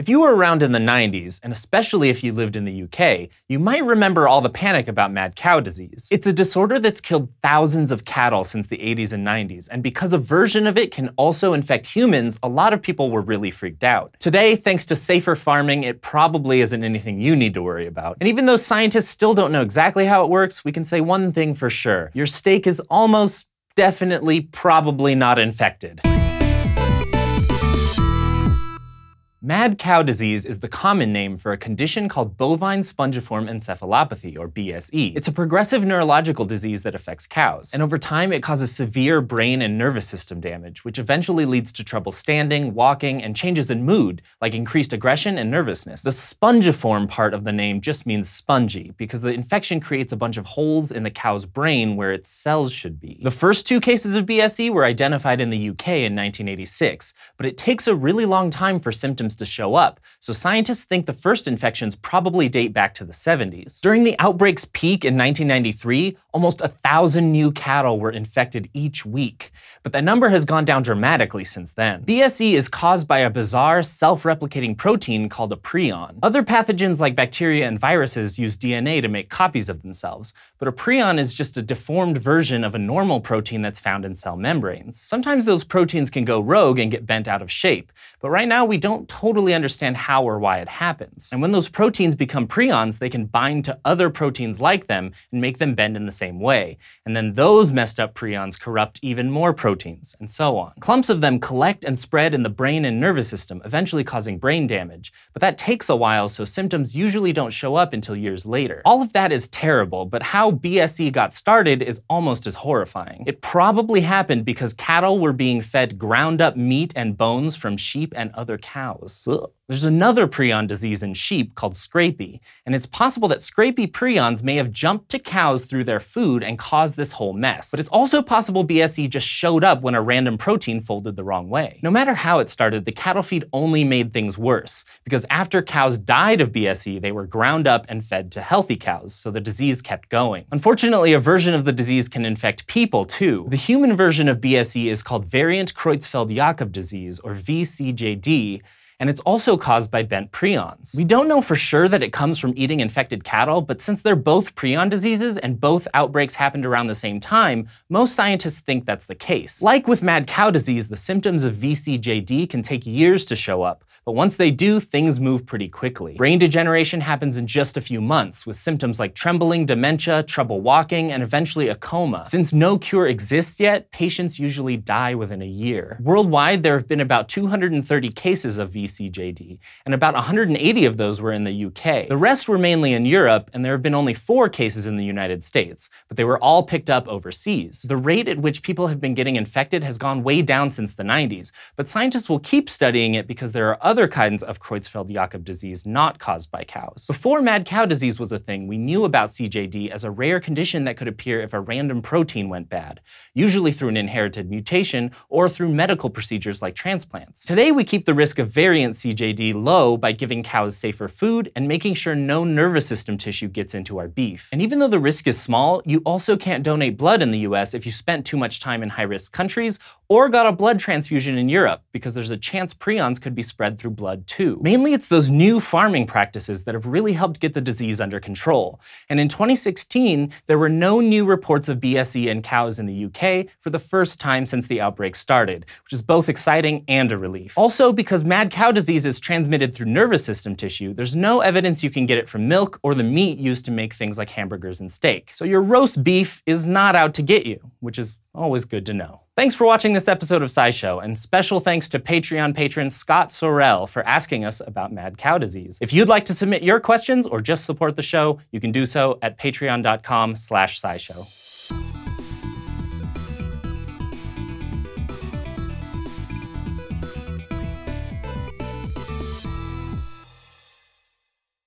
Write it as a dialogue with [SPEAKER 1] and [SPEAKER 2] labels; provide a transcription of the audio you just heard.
[SPEAKER 1] If you were around in the 90s, and especially if you lived in the UK, you might remember all the panic about mad cow disease. It's a disorder that's killed thousands of cattle since the 80s and 90s, and because a version of it can also infect humans, a lot of people were really freaked out. Today, thanks to safer farming, it probably isn't anything you need to worry about. And even though scientists still don't know exactly how it works, we can say one thing for sure. Your steak is almost definitely probably not infected. Mad cow disease is the common name for a condition called bovine spongiform encephalopathy, or BSE. It's a progressive neurological disease that affects cows, and over time it causes severe brain and nervous system damage, which eventually leads to trouble standing, walking, and changes in mood, like increased aggression and nervousness. The spongiform part of the name just means spongy, because the infection creates a bunch of holes in the cow's brain where its cells should be. The first two cases of BSE were identified in the UK in 1986, but it takes a really long time for symptoms symptoms to show up, so scientists think the first infections probably date back to the 70s. During the outbreak's peak in 1993, Almost a thousand new cattle were infected each week, but that number has gone down dramatically since then. BSE is caused by a bizarre self-replicating protein called a prion. Other pathogens like bacteria and viruses use DNA to make copies of themselves, but a prion is just a deformed version of a normal protein that's found in cell membranes. Sometimes those proteins can go rogue and get bent out of shape, but right now we don't totally understand how or why it happens. And when those proteins become prions, they can bind to other proteins like them and make them bend in the same way. And then those messed up prions corrupt even more proteins, and so on. Clumps of them collect and spread in the brain and nervous system, eventually causing brain damage. But that takes a while, so symptoms usually don't show up until years later. All of that is terrible, but how BSE got started is almost as horrifying. It probably happened because cattle were being fed ground up meat and bones from sheep and other cows. Ugh. There's another prion disease in sheep called scrapie, and it's possible that scrapie prions may have jumped to cows through their food and caused this whole mess. But it's also possible BSE just showed up when a random protein folded the wrong way. No matter how it started, the cattle feed only made things worse, because after cows died of BSE, they were ground up and fed to healthy cows, so the disease kept going. Unfortunately, a version of the disease can infect people too. The human version of BSE is called variant Creutzfeldt-Jakob disease, or VCJD, and it's also caused by bent prions. We don't know for sure that it comes from eating infected cattle, but since they're both prion diseases and both outbreaks happened around the same time, most scientists think that's the case. Like with mad cow disease, the symptoms of VCJD can take years to show up, but once they do, things move pretty quickly. Brain degeneration happens in just a few months, with symptoms like trembling, dementia, trouble walking, and eventually a coma. Since no cure exists yet, patients usually die within a year. Worldwide, there have been about 230 cases of VCJD ECJD, and about 180 of those were in the UK. The rest were mainly in Europe, and there have been only four cases in the United States, but they were all picked up overseas. The rate at which people have been getting infected has gone way down since the 90s, but scientists will keep studying it because there are other kinds of Creutzfeldt-Jakob disease not caused by cows. Before mad cow disease was a thing, we knew about CJD as a rare condition that could appear if a random protein went bad, usually through an inherited mutation or through medical procedures like transplants. Today, we keep the risk of very CJD low by giving cows safer food and making sure no nervous system tissue gets into our beef. And even though the risk is small, you also can't donate blood in the US if you spent too much time in high risk countries or got a blood transfusion in Europe because there's a chance prions could be spread through blood too. Mainly it's those new farming practices that have really helped get the disease under control. And in 2016, there were no new reports of BSE in cows in the UK for the first time since the outbreak started, which is both exciting and a relief. Also, because mad cow disease is transmitted through nervous system tissue, there's no evidence you can get it from milk or the meat used to make things like hamburgers and steak. So your roast beef is not out to get you, which is Always good to know. Thanks for watching this episode of SciShow, and special thanks to Patreon patron Scott Sorrell for asking us about mad cow disease. If you'd like to submit your questions or just support the show, you can do so at patreon.com slash scishow.